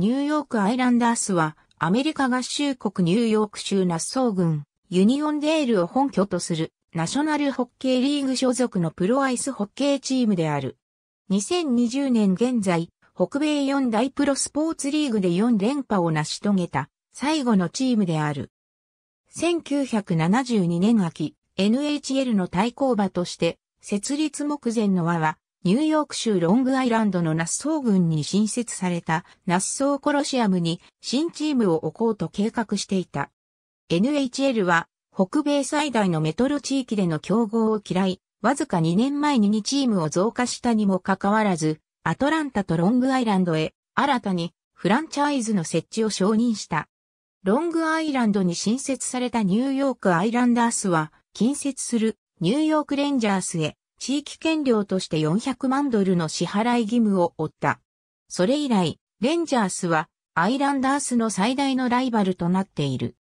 ニューヨークアイランダースは、アメリカ合衆国ニューヨーク州ナッソー郡、ユニオンデールを本拠とする、ナショナルホッケーリーグ所属のプロアイスホッケーチームである。2020年現在、北米4大プロスポーツリーグで4連覇を成し遂げた最後のチームである。1972年秋、NHL の対抗馬として設立目前の和はニューヨーク州ロングアイランドのナッソー郡に新設されたナッソーコロシアムに新チームを置こうと計画していた。NHL は北米最大のメトロ地域での競合を嫌い、わずか2年前に2チームを増加したにもかかわらず、アトランタとロングアイランドへ新たにフランチャイズの設置を承認した。ロングアイランドに新設されたニューヨークアイランダースは近接するニューヨークレンジャースへ地域権料として400万ドルの支払い義務を負った。それ以来、レンジャースはアイランダースの最大のライバルとなっている。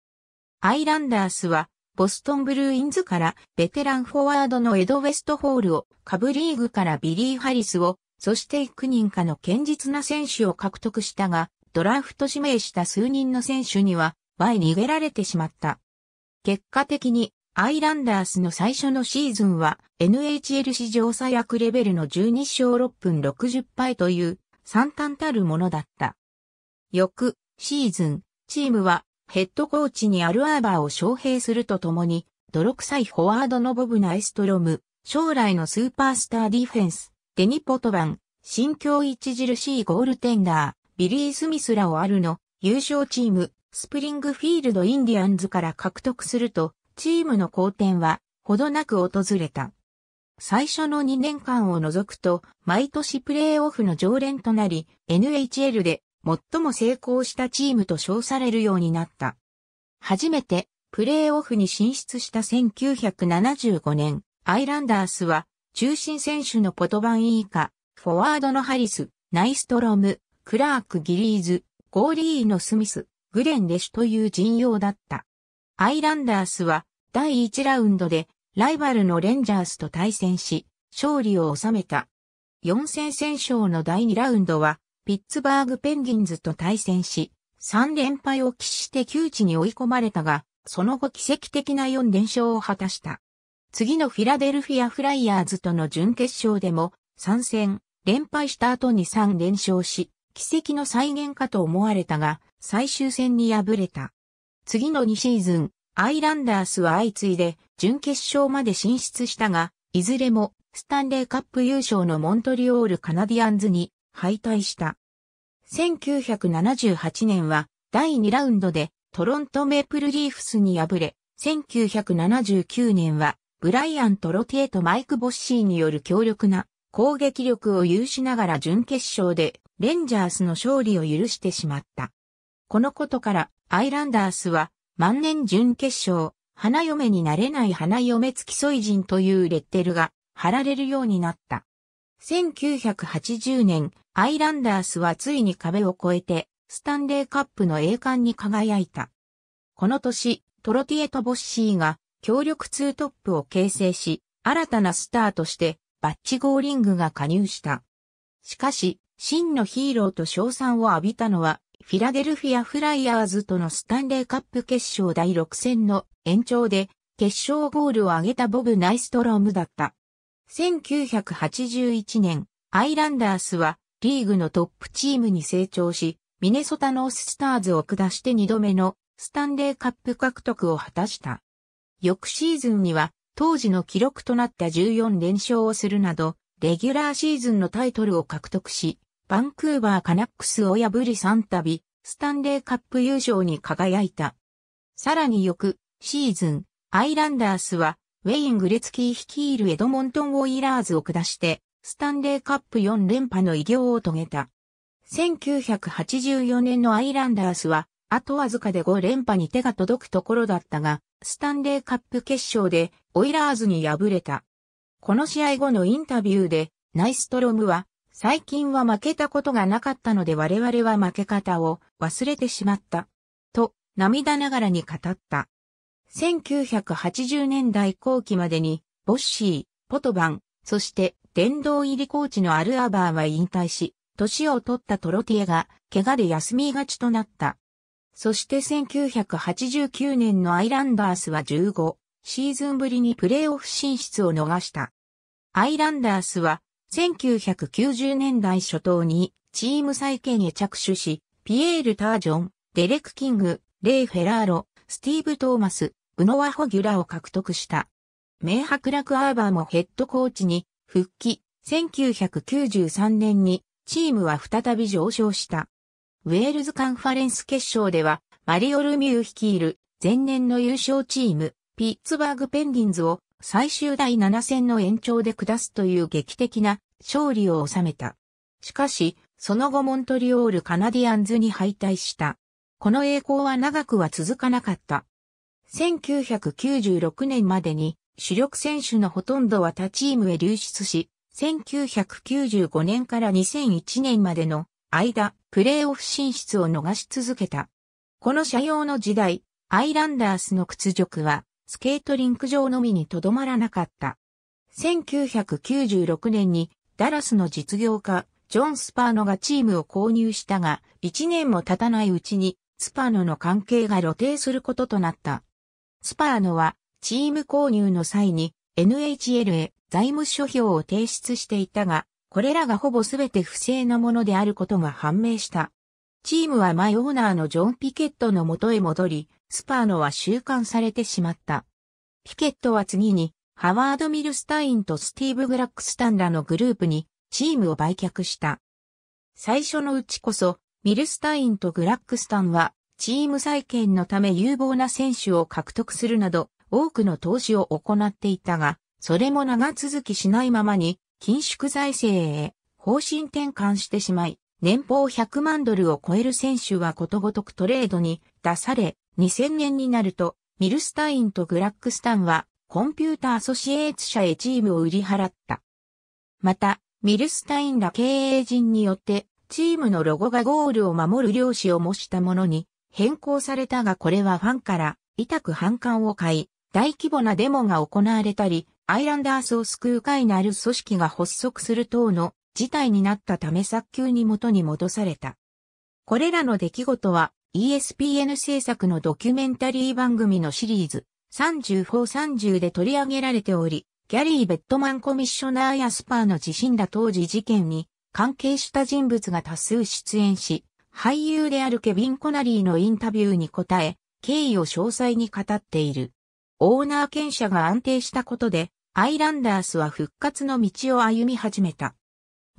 アイランダースは、ボストンブルーインズからベテランフォワードのエド・ウェストホールを、カブリーグからビリー・ハリスを、そして幾人かの堅実な選手を獲得したが、ドラフト指名した数人の選手には、前逃げられてしまった。結果的にアイランダースの最初のシーズンは NHL 史上最悪レベルの12勝6分60敗という惨憺たるものだった。翌シーズン、チームはヘッドコーチにアルアーバーを招聘するとともに、泥臭いフォワードのボブナエストロム、将来のスーパースターディフェンス、デニポトバン、新境著しいゴールテンダー、ビリー・スミスらをあるの優勝チーム、スプリングフィールド・インディアンズから獲得すると、チームの好転は、ほどなく訪れた。最初の2年間を除くと、毎年プレーオフの常連となり、NHL で最も成功したチームと称されるようになった。初めて、プレーオフに進出した1975年、アイランダースは、中心選手のポトバン以下、フォワードのハリス、ナイストロム、クラーク・ギリーズ、ゴーリーのスミス、グレン・レシュという陣容だった。アイランダースは第1ラウンドでライバルのレンジャースと対戦し、勝利を収めた。4戦戦勝の第2ラウンドは、ピッツバーグペンギンズと対戦し、3連敗を喫して窮地に追い込まれたが、その後奇跡的な4連勝を果たした。次のフィラデルフィアフライヤーズとの準決勝でも、3戦、連敗した後に3連勝し、奇跡の再現かと思われたが、最終戦に敗れた。次の2シーズン、アイランダースは相次いで準決勝まで進出したが、いずれもスタンレーカップ優勝のモントリオールカナディアンズに敗退した。1978年は第2ラウンドでトロントメープルリーフスに敗れ、1979年はブライアン・トロティエとマイク・ボッシーによる強力な攻撃力を有しながら準決勝でレンジャースの勝利を許してしまった。このことからアイランダースは、万年準決勝、花嫁になれない花嫁付き添い人というレッテルが貼られるようになった。1980年、アイランダースはついに壁を越えて、スタンレーカップの栄冠に輝いた。この年、トロティエとボッシーが協力ツートップを形成し、新たなスターとしてバッチゴーリングが加入した。しかし、真のヒーローと賞賛を浴びたのはフィラデルフィア・フライヤーズとのスタンレーカップ決勝第6戦の延長で決勝ゴールを挙げたボブ・ナイストロームだった。1981年、アイランダースはリーグのトップチームに成長し、ミネソタノーススターズを下して2度目のスタンレーカップ獲得を果たした。翌シーズンには当時の記録となった14連勝をするなど、レギュラーシーズンのタイトルを獲得し、バンクーバーカナックスを破り3度、スタンレーカップ優勝に輝いた。さらに翌シーズン、アイランダースは、ウェイン・グレツキー率いるエドモントン・ウォイラーズを下して、スタンレーカップ4連覇の偉業を遂げた。1984年のアイランダースは、あとわずかで5連覇に手が届くところだったが、スタンレーカップ決勝で、オイラーズに敗れた。この試合後のインタビューで、ナイストロムは、最近は負けたことがなかったので我々は負け方を忘れてしまった。と、涙ながらに語った。1980年代後期までに、ボッシー、ポトバン、そして殿堂入りコーチのアルアバーは引退し、年を取ったトロティエが、怪我で休みがちとなった。そして1989年のアイランダースは15、シーズンぶりにプレーオフ進出を逃した。アイランダースは1990年代初頭にチーム再建へ着手し、ピエール・タージョン、デレク・キング、レイ・フェラーロ、スティーブ・トーマス、ブノワ・ホギュラを獲得した。明白楽アーバーもヘッドコーチに復帰、1993年にチームは再び上昇した。ウェールズカンファレンス決勝ではマリオ・ルミュー率いる前年の優勝チーム、ピッツバーグ・ペンギンズを最終第7戦の延長で下すという劇的な勝利を収めた。しかし、その後モントリオールカナディアンズに敗退した。この栄光は長くは続かなかった。1996年までに主力選手のほとんどは他チームへ流出し、1995年から2001年までの間、プレーオフ進出を逃し続けた。この社用の時代、アイランダースの屈辱はスケートリンク上のみにとどまらなかった。1996年にダラスの実業家、ジョン・スパーノがチームを購入したが、1年も経たないうちに、スパーノの関係が露呈することとなった。スパーノは、チーム購入の際に、NHL へ財務諸表を提出していたが、これらがほぼ全て不正なものであることが判明した。チームは前オーナーのジョン・ピケットの元へ戻り、スパーノは収監されてしまった。ピケットは次に、ハワード・ミルスタインとスティーブ・グラックスタンらのグループに、チームを売却した。最初のうちこそ、ミルスタインとグラックスタンは、チーム再建のため有望な選手を獲得するなど、多くの投資を行っていたが、それも長続きしないままに、緊縮財政へ方針転換してしまい、年俸100万ドルを超える選手はことごとくトレードに出され、2000年になると、ミルスタインとグラックスタンは、コンピュータアソシエーツ社へチームを売り払った。また、ミルスタインら経営陣によって、チームのロゴがゴールを守る漁師を模したものに変更されたがこれはファンから痛く反感を買い、大規模なデモが行われたり、アイランダースを救う会なる組織が発足する等の事態になったため早急に元に戻された。これらの出来事は ESPN 制作のドキュメンタリー番組のシリーズ3430で取り上げられており、ギャリー・ベットマンコミッショナーやスパーの自身ら当時事件に関係した人物が多数出演し、俳優であるケビン・コナリーのインタビューに答え、経緯を詳細に語っている。オーナー権者が安定したことで、アイランダースは復活の道を歩み始めた。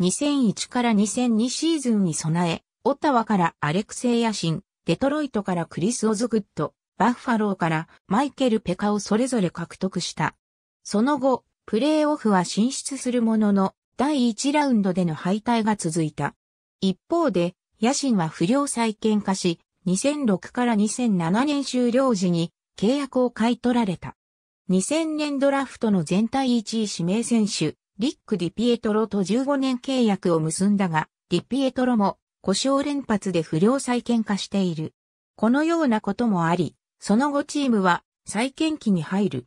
2001から2002シーズンに備え、オタワからアレクセイヤシン、デトロイトからクリス・オズグッド、バッファローからマイケル・ペカをそれぞれ獲得した。その後、プレーオフは進出するものの、第1ラウンドでの敗退が続いた。一方で、野心は不良再建化し、2006から2007年終了時に契約を買い取られた。2000年ドラフトの全体1位指名選手、リック・ディピエトロと15年契約を結んだが、ディピエトロも故障連発で不良再建化している。このようなこともあり、その後チームは再建期に入る。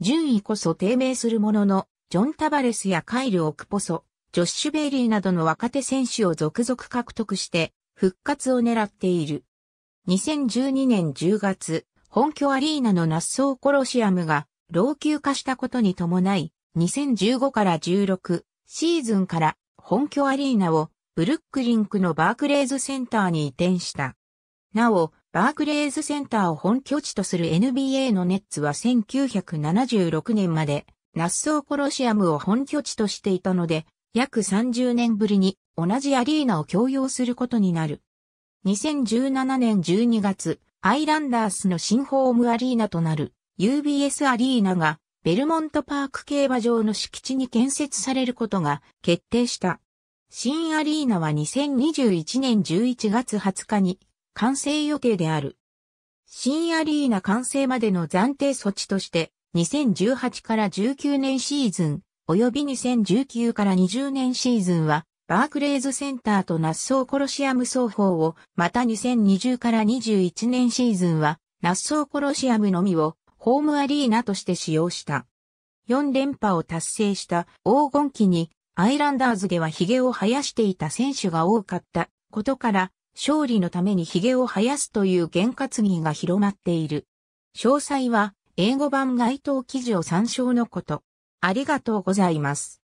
順位こそ低迷するものの、ジョン・タバレスやカイル・オクポソ、ジョッシュ・ベイリーなどの若手選手を続々獲得して、復活を狙っている。2012年10月、本拠アリーナのナッソーコロシアムが老朽化したことに伴い、2015から16シーズンから本拠アリーナをブルックリンクのバークレーズセンターに移転した。なお、バークレーズセンターを本拠地とする NBA のネッツは1976年までナッソーコロシアムを本拠地としていたので、約30年ぶりに同じアリーナを共用することになる。2017年12月、アイランダースの新ホームアリーナとなる UBS アリーナがベルモントパーク競馬場の敷地に建設されることが決定した。新アリーナは2021年11月20日に完成予定である。新アリーナ完成までの暫定措置として、2018から19年シーズン、及び2019から20年シーズンは、バークレーズセンターとナッソーコロシアム双方を、また2020から21年シーズンは、ナッソーコロシアムのみを、ホームアリーナとして使用した。4連覇を達成した黄金期にアイランダーズでは髭を生やしていた選手が多かったことから、勝利のために髭を生やすという験担ぎが広まっている。詳細は英語版該当記事を参照のこと。ありがとうございます。